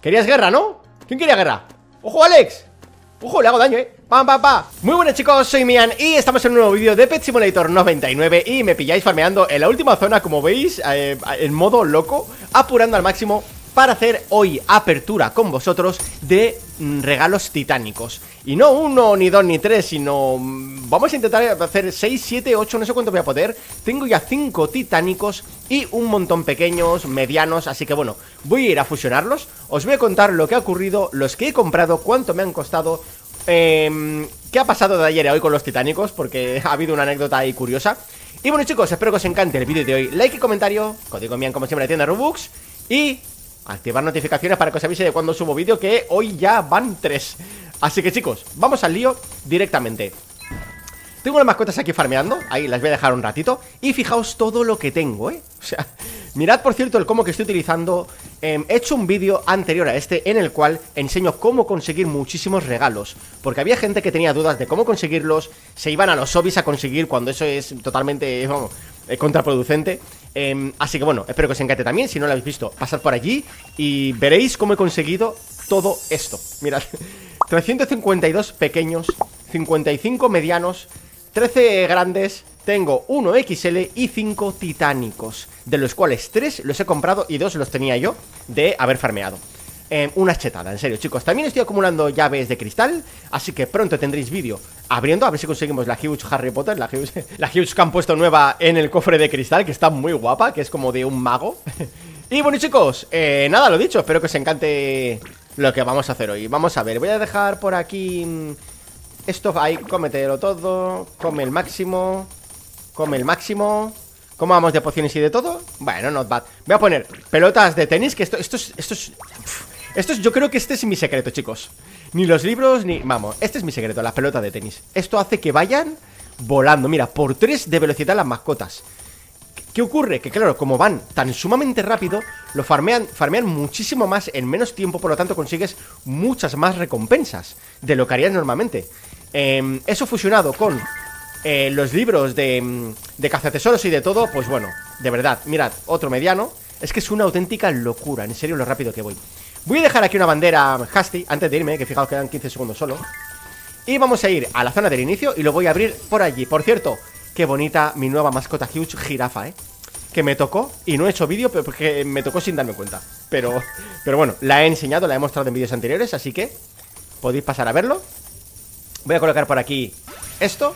¿Querías guerra, no? ¿Quién quería guerra? ¡Ojo, Alex! ¡Ojo, le hago daño, eh! ¡Pam, pam, pam! Muy buenas chicos, soy Mian y estamos en un nuevo vídeo de Pet Simulator 99 Y me pilláis farmeando en la última zona, como veis, eh, en modo loco Apurando al máximo para hacer hoy apertura con vosotros de mm, regalos titánicos. Y no uno, ni dos, ni tres, sino... Mm, vamos a intentar hacer 6, siete, ocho, no sé cuánto voy a poder. Tengo ya cinco titánicos y un montón pequeños, medianos, así que bueno, voy a ir a fusionarlos. Os voy a contar lo que ha ocurrido, los que he comprado, cuánto me han costado... Em, ¿Qué ha pasado de ayer a hoy con los titánicos? Porque ha habido una anécdota ahí curiosa. Y bueno chicos, espero que os encante el vídeo de hoy. Like y comentario, código bien como siempre la tienda Robux. Y Activar notificaciones para que os avise de cuando subo vídeo Que hoy ya van tres Así que chicos, vamos al lío directamente Tengo las mascotas aquí farmeando Ahí, las voy a dejar un ratito Y fijaos todo lo que tengo, eh O sea, mirad por cierto el cómo que estoy utilizando em, He hecho un vídeo anterior a este En el cual enseño cómo conseguir muchísimos regalos Porque había gente que tenía dudas de cómo conseguirlos Se iban a los hobbies a conseguir Cuando eso es totalmente, vamos, eh, contraproducente Em, así que bueno, espero que os encante también. Si no lo habéis visto, pasad por allí y veréis cómo he conseguido todo esto. Mirad, 352 pequeños, 55 medianos, 13 grandes, tengo 1 XL y 5 titánicos, de los cuales 3 los he comprado y 2 los tenía yo de haber farmeado. Eh, una chetada, en serio, chicos. También estoy acumulando llaves de cristal, así que pronto tendréis vídeo abriendo, a ver si conseguimos la Huge Harry Potter, la Huge, la que han puesto nueva en el cofre de cristal, que está muy guapa, que es como de un mago. y bueno, chicos, eh, nada, lo dicho, espero que os encante lo que vamos a hacer hoy. Vamos a ver, voy a dejar por aquí mm, esto ahí, cómetelo todo, come el máximo, come el máximo... ¿Cómo vamos de pociones y de todo? Bueno, not bad Voy a poner pelotas de tenis Que esto, esto es... Esto es... Esto yo creo que este es mi secreto, chicos. Ni los libros, ni... Vamos, este es mi secreto, La pelota de tenis. Esto hace que vayan volando. Mira, por 3 de velocidad las mascotas. ¿Qué ocurre? Que claro, como van tan sumamente rápido, lo farmean, farmean muchísimo más en menos tiempo, por lo tanto consigues muchas más recompensas de lo que harías normalmente. Em, eso fusionado con eh, los libros de, em, de cazatesoros y de todo, pues bueno, de verdad, mirad, otro mediano. Es que es una auténtica locura, en serio lo rápido que voy. Voy a dejar aquí una bandera Hasty antes de irme, que fijaos que quedan 15 segundos solo. Y vamos a ir a la zona del inicio y lo voy a abrir por allí. Por cierto, qué bonita mi nueva mascota huge jirafa, ¿eh? Que me tocó y no he hecho vídeo porque me tocó sin darme cuenta. Pero, pero bueno, la he enseñado, la he mostrado en vídeos anteriores, así que podéis pasar a verlo. Voy a colocar por aquí esto.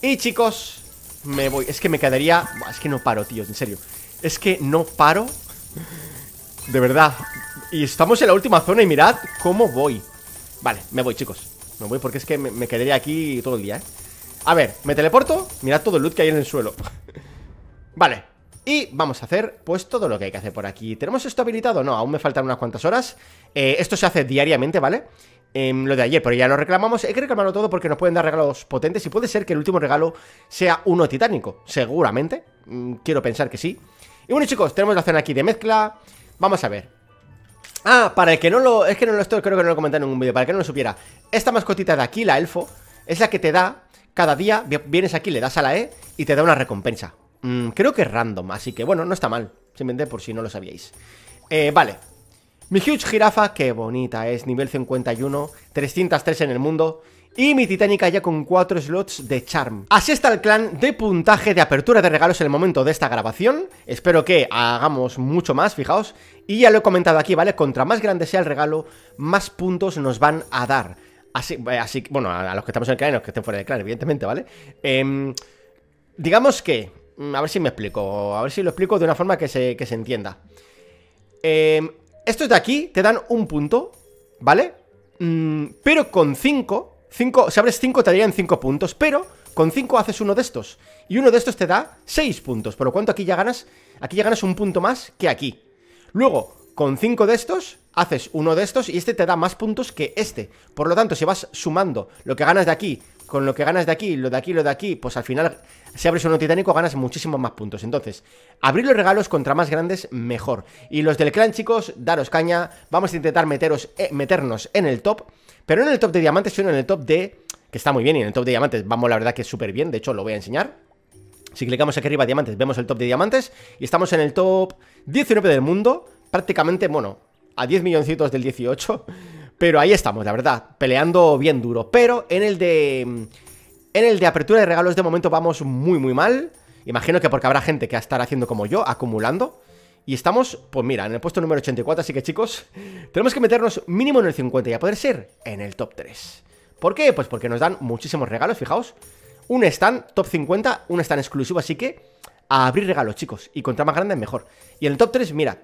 Y chicos, me voy. Es que me quedaría... Es que no paro, tío, en serio. Es que no paro. De verdad, y estamos en la última zona y mirad cómo voy Vale, me voy, chicos Me voy porque es que me, quedaría aquí todo el día, ¿eh? A ver, me teleporto Mirad todo el loot que hay en el suelo Vale, y vamos a hacer pues todo lo que hay que hacer por aquí ¿Tenemos esto habilitado? No, aún me faltan unas cuantas horas eh, Esto se hace diariamente, ¿vale? Em, lo de ayer, pero ya lo reclamamos Hay que reclamarlo todo porque nos pueden dar regalos potentes Y puede ser que el último regalo sea uno titánico Seguramente, mm, quiero pensar que sí Y bueno chicos, tenemos la zona aquí de mezcla Vamos a ver, Ah, para el que no lo... Es que no lo estoy, creo que no lo comenté en ningún vídeo Para el que no lo supiera Esta mascotita de aquí, la elfo Es la que te da... Cada día vienes aquí, le das a la E Y te da una recompensa mm, Creo que es random, así que bueno, no está mal Simplemente por si no lo sabíais eh, Vale Mi huge jirafa, qué bonita es Nivel 51 303 en el mundo y mi titánica ya con 4 slots de charm. Así está el clan de puntaje de apertura de regalos en el momento de esta grabación. Espero que hagamos mucho más, fijaos. Y ya lo he comentado aquí, ¿vale? Contra más grande sea el regalo, más puntos nos van a dar. Así, eh, así bueno, a, los que estamos en el clan y a los que estén fuera del clan, evidentemente, ¿vale? Em, digamos que, mm, a ver si me explico, a ver si lo explico de una forma que se, entienda. Eh, estos de aquí te dan un punto, ¿vale? Mm, pero con 5 5, si abres 5 te darían 5 puntos, pero con 5 haces uno de estos. Y uno de estos te da 6 puntos, por lo cuanto aquí ya ganas, aquí ya ganas un punto más que aquí. Luego, con 5 de estos, haces uno de estos y este te da más puntos que este. Por lo tanto, si vas sumando lo que ganas de aquí con lo que ganas de aquí, lo de aquí, lo de aquí, pues al final, si abres uno titánico, ganas muchísimos más puntos. Entonces, abrir los regalos contra más grandes, mejor. Y los del clan, chicos, daros caña. Vamos a intentar meteros, eh, meternos en el top. Pero no en el top de diamantes, sino en el top de... Que está muy bien y en el top de diamantes vamos la verdad que es súper bien. De hecho, lo voy a enseñar. Si clicamos aquí arriba diamantes, vemos el top de diamantes. Y estamos en el top 19 del mundo. Prácticamente, bueno, a 10 milloncitos del 18. Pero ahí estamos, la verdad. Peleando bien duro. Pero en el de... En el de apertura de regalos de momento vamos muy, muy mal. Imagino que porque habrá gente que va a estar haciendo como yo, acumulando. Y estamos, pues mira, en el puesto número 84, así que chicos, tenemos que meternos mínimo en el 50 y a poder ser en el top 3. ¿Por qué? Pues porque nos dan muchísimos regalos, fijaos. Un stand top 50, un stand exclusivo, así que a abrir regalos, chicos. Y contra más grandes, mejor. Y en el top 3, mira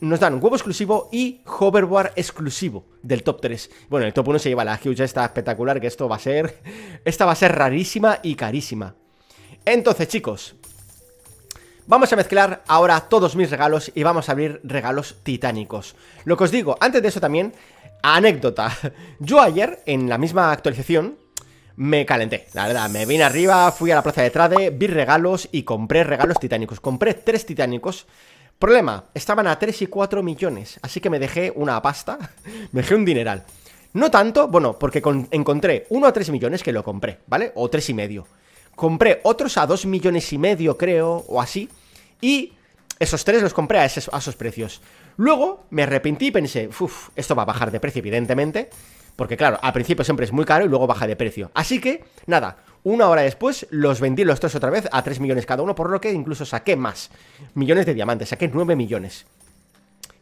nos dan huevo exclusivo y hoverboard exclusivo del top 3. Bueno, el top 1 se lleva la ya está espectacular, que esto va a ser... Esta va a ser rarísima y carísima. Entonces, chicos, Vamos a mezclar ahora todos mis regalos y vamos a abrir regalos titánicos. Lo que os digo, antes de eso también, anécdota. Yo ayer, en la misma actualización, me calenté, la verdad, me vine arriba, fui a la plaza de Trade, vi regalos y compré regalos titánicos. Compré tres titánicos. Problema, estaban a 3 y 4 millones, así que me dejé una pasta, me dejé un dineral. No tanto, bueno, porque encontré uno a 3 millones que lo compré, ¿vale? O tres y medio compré otros a 2 millones y medio, creo, o así. Y esos tres los compré a esos, precios. Luego me arrepentí y pensé, uff, esto va a bajar de precio, evidentemente. Porque claro, al principio siempre es muy caro y luego baja de precio. Así que, nada, una hora después los vendí los tres otra vez a 3 millones cada uno, por lo que incluso saqué más. Millones de diamantes, saqué 9 millones.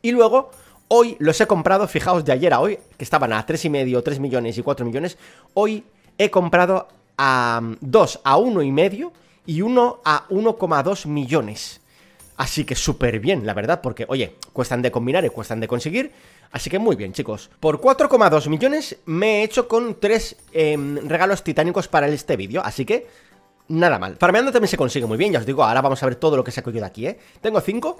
Y luego, hoy los he comprado, fijaos, de ayer a hoy, que estaban a y medio, 3 millones y 4 millones, hoy he comprado a 2 mm, a 1,5 y 1 a 1,2 millones. Así que súper bien, la verdad, porque, oye, cuestan de combinar y cuestan de conseguir. Así que muy bien, chicos. Por 4,2 millones me he hecho con 3 em, regalos titánicos para este vídeo. Así que nada mal. Farmeando también se consigue muy bien, ya os digo, ahora vamos a ver todo lo que se ha cogido aquí, ¿eh? Tengo 5.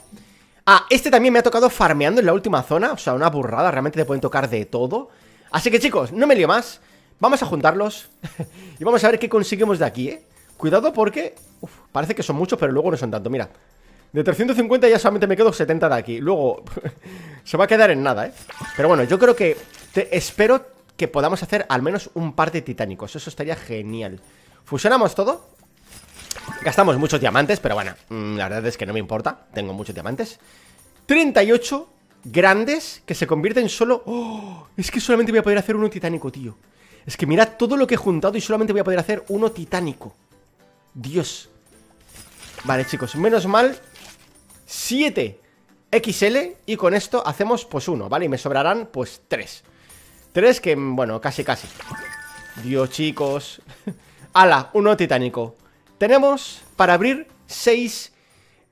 Ah, este también me ha tocado farmeando en la última zona, o sea, una burrada, realmente te pueden tocar de todo. Así que chicos, no me lío más. Vamos a juntarlos y vamos a ver qué conseguimos de aquí, ¿eh? Cuidado porque... parece que son muchos, pero luego no son tanto, mira. De 350 ya solamente me quedo 70 de aquí. Luego se va a quedar en nada, ¿eh? Pero bueno, yo creo que... espero que podamos hacer al menos un par de titánicos. Eso estaría genial. Fusionamos todo. Gastamos muchos diamantes, pero bueno, mm, la verdad es que no me importa. Tengo muchos diamantes. 38 grandes que se convierten solo... ¡Oh! Es que solamente voy a poder hacer uno titánico, tío. Es que mirad todo lo que he juntado y solamente voy a poder hacer uno titánico. Dios. Vale, chicos, menos mal. 7 XL y con esto hacemos pues uno, ¿vale? Y me sobrarán pues tres. Tres que, bueno, casi casi. Dios, chicos. Ala, uno titánico. Tenemos para abrir seis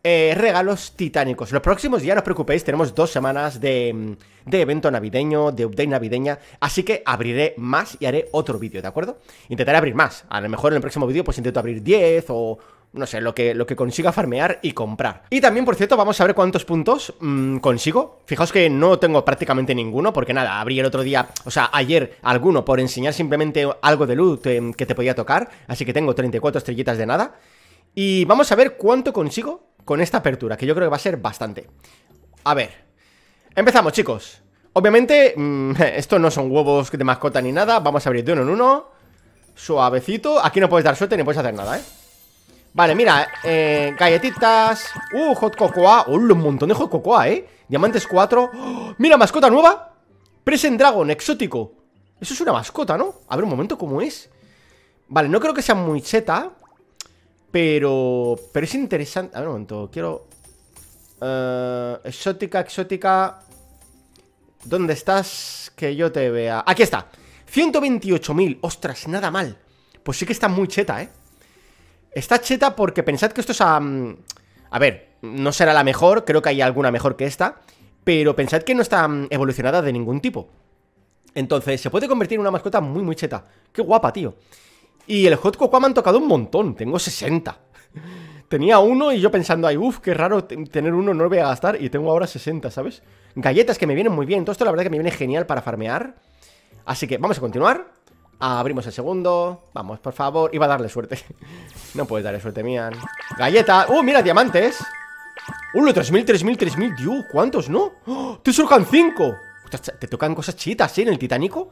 eh, regalos titánicos. Los próximos, ya no os preocupéis, tenemos dos semanas de, evento navideño, de update navideña, así que abriré más y haré otro vídeo, ¿de acuerdo? Intentaré abrir más. A lo mejor en el próximo vídeo pues intento abrir 10 o... No sé, lo que, lo que consiga farmear y comprar. Y también, por cierto, vamos a ver cuántos puntos mm, consigo. Fijaos que no tengo prácticamente ninguno, porque nada, abrí el otro día, o sea, ayer alguno por enseñar simplemente algo de luz que te podía tocar. Así que tengo 34 estrellitas de nada. Y vamos a ver cuánto consigo con esta apertura, que yo creo que va a ser bastante. A ver, empezamos chicos. Obviamente, mm, estos no son huevos de mascota ni nada, vamos a abrir de uno en uno. Suavecito, aquí no puedes dar suerte ni puedes hacer nada, ¿eh? Vale, mira, eh, galletitas Uh, hot cocoa, un montón de hot cocoa, eh Diamantes 4 Mira, mascota nueva Present Dragon, exótico Eso es una mascota, ¿no? A ver, un momento, ¿cómo es? Vale, no creo que sea muy cheta pero, pero es interesante. A ver un momento, quiero. Eh, exótica, exótica. ¿Dónde estás? Que yo te vea. Aquí está. 128.000. Ostras, nada mal. Pues sí que está muy cheta, ¿eh? Está cheta porque pensad que esto es a... A ver, no será la mejor, creo que hay alguna mejor que esta, pero pensad que no está evolucionada de ningún tipo. Entonces, se puede convertir en una mascota muy, muy cheta. Qué guapa, tío. Y el Hot Cocoa me han tocado un montón, tengo 60. Tenía uno y yo pensando, ay, uff, qué raro tener uno, no lo voy a gastar. Y tengo ahora 60, ¿sabes? Galletas que me vienen muy bien. Todo esto la verdad que me viene genial para farmear. Así que vamos a continuar. Abrimos el segundo. Vamos, por favor. Iba a darle suerte. no puedes darle suerte, mía Galleta. ¡Uh, mira, diamantes! ¡Uh, 3000, 3000, 3000! ¡Dios! ¿Cuántos, no? ¡Oh! ¡Te surcan 5! Te tocan cosas chitas, ¿sí? En el titánico.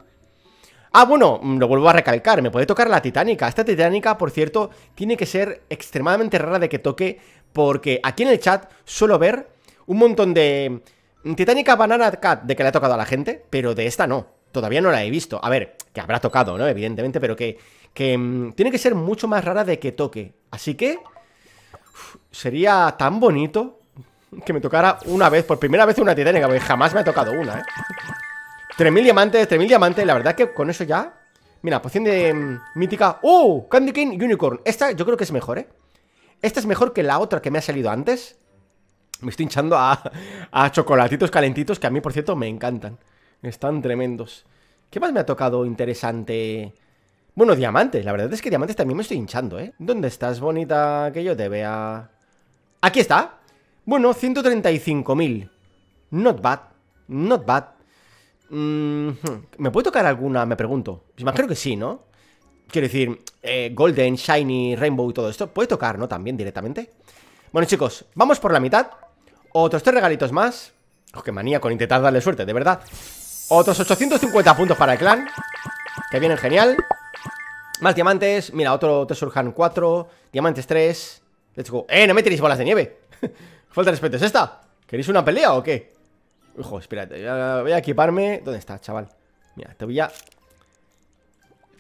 Ah, bueno, mm, lo vuelvo a recalcar, me puede tocar la titánica. Esta titánica, por cierto, tiene que ser extremadamente rara de que toque, porque aquí en el chat suelo ver un montón de... Mm, titánica Banana Cat, de que le ha tocado a la gente, pero de esta no. Todavía no la he visto. A ver, que habrá tocado, ¿no? Evidentemente, pero que, que mm, tiene que ser mucho más rara de que toque. Así que sería tan bonito que me tocara una vez, por primera vez una titánica, porque jamás me ha tocado una, ¿eh? 3.000 diamantes, 3.000 diamantes. La verdad que con eso ya... Mira, poción de mm, mítica... ¡Oh! Candy Cane Unicorn. Esta yo creo que es mejor, ¿eh? Esta es mejor que la otra que me ha salido antes. Me estoy hinchando a, a chocolatitos calentitos que a mí, por cierto, me encantan. Están tremendos. ¿Qué más me ha tocado interesante? Bueno, diamantes. La verdad es que diamantes también me estoy hinchando, ¿eh? ¿Dónde estás, bonita? Que yo te vea... Aquí está. Bueno, 135.000. Not bad. Not bad. Mm, ¿Me puede tocar alguna? Me pregunto. Pues imagino creo que sí, ¿no? Quiero decir, eh, Golden, Shiny, Rainbow y todo esto. ¿Puede tocar, no? También directamente. Bueno, chicos, vamos por la mitad. Otros tres regalitos más. Oh, qué manía con intentar darle suerte, de verdad. Otros 850 puntos para el clan. Que vienen genial. Más diamantes. Mira, otro hunt 4. Diamantes 3. Let's go. ¡Eh! No me tenéis bolas de nieve. Falta de respeto, ¿es esta? ¿Queréis una pelea o qué? Ojo, espérate, voy a equiparme ¿Dónde está, chaval? Mira, te voy a...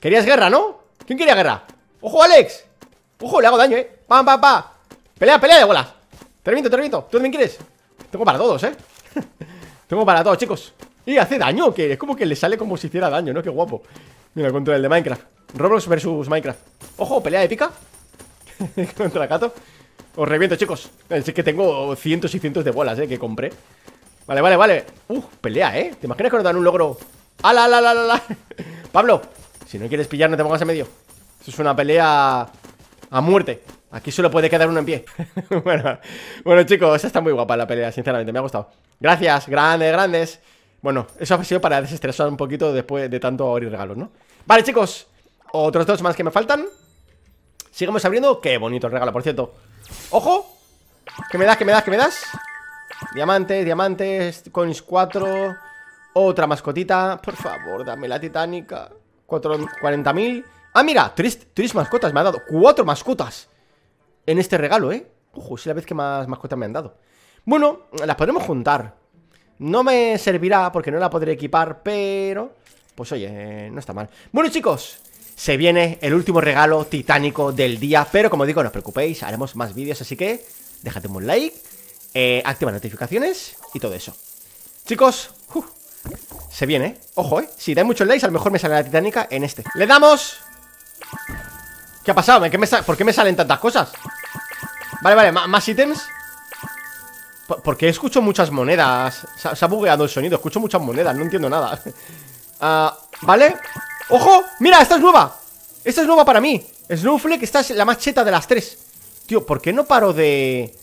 ¿Querías guerra, no? ¿Quién quería guerra? ¡Ojo, Alex! ¡Ojo, le hago daño, eh! ¡Pam, pam, pam! ¡Pelea, pelea de bolas! ¡Te reviento, te reviento! ¿Tú también quieres? Tengo para todos, eh Tengo para todos, chicos ¡Y hace daño! que Es como que le sale como si hiciera daño, ¿no? ¡Qué guapo! Mira, contra el de Minecraft Roblox versus Minecraft ¡Ojo, pelea épica! contra el Os reviento, chicos Es que tengo cientos y cientos de bolas, eh, que compré Vale, vale, vale Uh, pelea, ¿eh? ¿Te imaginas que nos dan un logro? ¡Ala, ala, ala, ala! Pablo, si no quieres pillar, no te pongas en medio Eso es una pelea a muerte Aquí solo puede quedar uno en pie bueno, bueno, chicos, está muy guapa la pelea, sinceramente, me ha gustado Gracias, grandes, grandes Bueno, eso ha sido para desestresar un poquito después de tanto abrir regalos, ¿no? Vale, chicos, otros dos más que me faltan Sigamos abriendo Qué bonito el regalo, por cierto ¡Ojo! ¿Qué me das, qué me das, qué me das? Diamantes, diamantes, coins 4 Otra mascotita Por favor, dame la titánica 40.000 Ah, mira, tres, mascotas me ha dado Cuatro mascotas En este regalo, ¿eh? Ojo, es la vez que más mascotas me han dado Bueno, las podremos juntar No me servirá porque no la podré equipar Pero, pues oye, no está mal Bueno chicos, se viene el último regalo titánico del día Pero como digo, no os preocupéis, haremos más vídeos Así que, Dejadme un like eh, activar notificaciones y todo eso. Chicos, ¡uh! se viene, ¿eh? Ojo, ¿eh? Si dais muchos likes, a lo mejor me sale la titánica en este. ¡Le damos! ¿Qué ha pasado? ¿Por qué me salen tantas cosas? Vale, vale, más ítems. Porque escucho muchas monedas? Se, ha bugueado el sonido, escucho muchas monedas, no entiendo nada. Ah, vale. ¡Ojo! ¡Mira! ¡Esta es nueva! Esta es nueva para mí. Snowflake, esta es la más cheta de las tres. Tío, ¿por qué no paro de.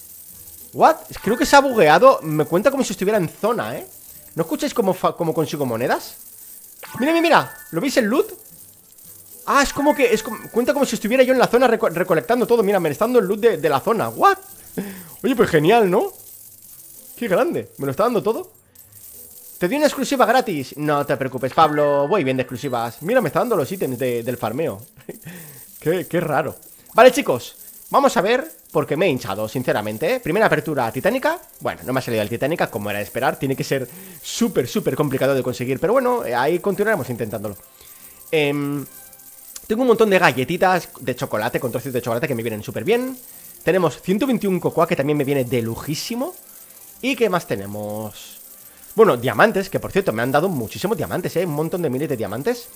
¿What? Creo que se ha bugueado Me cuenta como si estuviera en zona, ¿eh? ¿No escucháis cómo, consigo monedas? ¡Mira, mira, mira! ¿Lo veis el loot? Ah, es como que... cuenta como si estuviera yo en la zona recolectando todo Mira, me está dando el loot de, la zona ¿What? Oye, pues genial, ¿no? ¡Qué grande! ¿Me lo está dando todo? ¿Te di una exclusiva gratis? No te preocupes, Pablo Voy bien de exclusivas Mira, me está dando los ítems del farmeo qué raro Vale, chicos Vamos a ver, porque me he hinchado, sinceramente ¿eh? Primera apertura titánica Bueno, no me ha salido el titánica, como era de esperar Tiene que ser súper, súper complicado de conseguir Pero bueno, eh, ahí continuaremos intentándolo em, Tengo un montón de galletitas de chocolate Con trocitos de chocolate que me vienen súper bien Tenemos 121 cocoa, que también me viene de lujísimo ¿Y qué más tenemos? Bueno, diamantes, que por cierto me han dado muchísimos diamantes, ¿eh? Un montón de miles de diamantes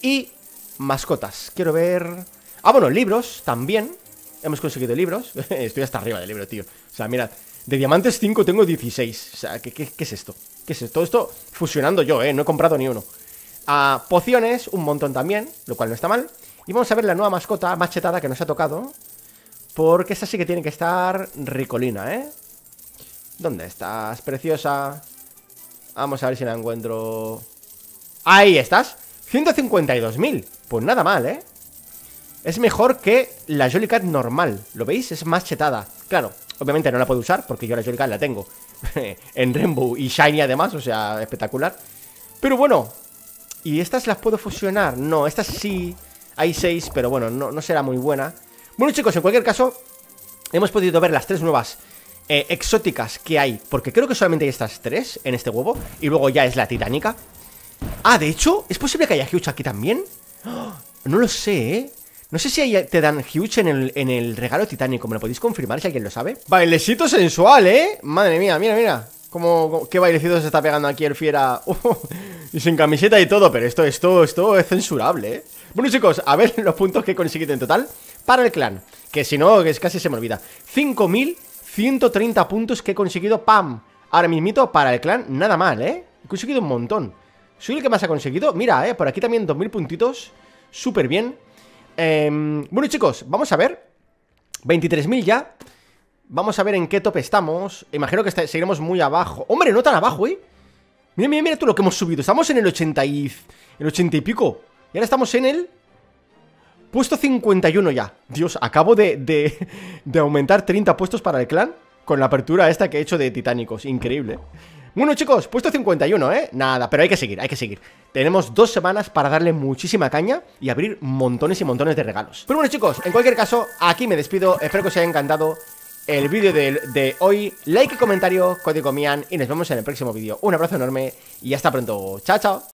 Y mascotas, quiero ver... Ah, bueno, libros también Hemos conseguido libros Estoy hasta arriba de libro, tío O sea, mirad De diamantes 5 tengo 16 O sea, ¿qué, es esto? ¿Qué es esto? Todo esto fusionando yo, ¿eh? No he comprado ni uno ah, Pociones, un montón también Lo cual no está mal Y vamos a ver la nueva mascota machetada que nos ha tocado Porque esta sí que tiene que estar ricolina, ¿eh? ¿Dónde estás, preciosa? Vamos a ver si la encuentro Ahí estás 152.000 Pues nada mal, ¿eh? Es mejor que la Jolly normal, ¿lo veis? Es más chetada. Claro, obviamente no la puedo usar porque yo la Jolly la tengo en Rainbow y Shiny además, o sea, espectacular. Pero bueno, ¿y estas las puedo fusionar? No, estas sí, hay seis, pero bueno, no, será muy buena. Bueno chicos, en cualquier caso, hemos podido ver las tres nuevas eh, exóticas que hay, porque creo que solamente hay estas tres en este huevo, y luego ya es la titánica. Ah, de hecho, ¿es posible que haya Huge aquí también? No lo sé, ¿eh? No sé si te dan huge en el, regalo titánico. ¿Me lo podéis confirmar si alguien lo sabe? Bailecito sensual, ¿eh? Madre mía, mira, mira. Como, qué bailecito se está pegando aquí el fiera. y sin camiseta y todo, pero esto, esto, esto es censurable, ¿eh? Bueno, chicos, a ver los puntos que he conseguido en total para el clan. Que si no, que casi se me olvida. 5.130 puntos que he conseguido, ¡pam! Ahora mismito para el clan, nada mal, ¿eh? He conseguido un montón. ¿Soy el que más ha conseguido? Mira, ¿eh? Por aquí también 2.000 puntitos. Súper bien. Em, bueno, chicos, vamos a ver. 23.000 ya. Vamos a ver en qué top estamos. Imagino que seguiremos muy abajo. ¡Hombre, no tan abajo, eh! Mira, mira, mira tú lo que hemos subido. Estamos en el 80 y... El 80 y pico. Y ahora estamos en el... Puesto 51 ya. Dios, acabo de, de, aumentar 30 puestos para el clan con la apertura esta que he hecho de titánicos. Increíble. ¿eh? Bueno chicos, puesto 51, ¿eh? Nada, pero hay que seguir, hay que seguir Tenemos dos semanas para darle muchísima caña Y abrir montones y montones de regalos Pero bueno chicos, en cualquier caso, aquí me despido Espero que os haya encantado el vídeo de, hoy Like y comentario, código Mian Y nos vemos en el próximo vídeo Un abrazo enorme y hasta pronto Chao, chao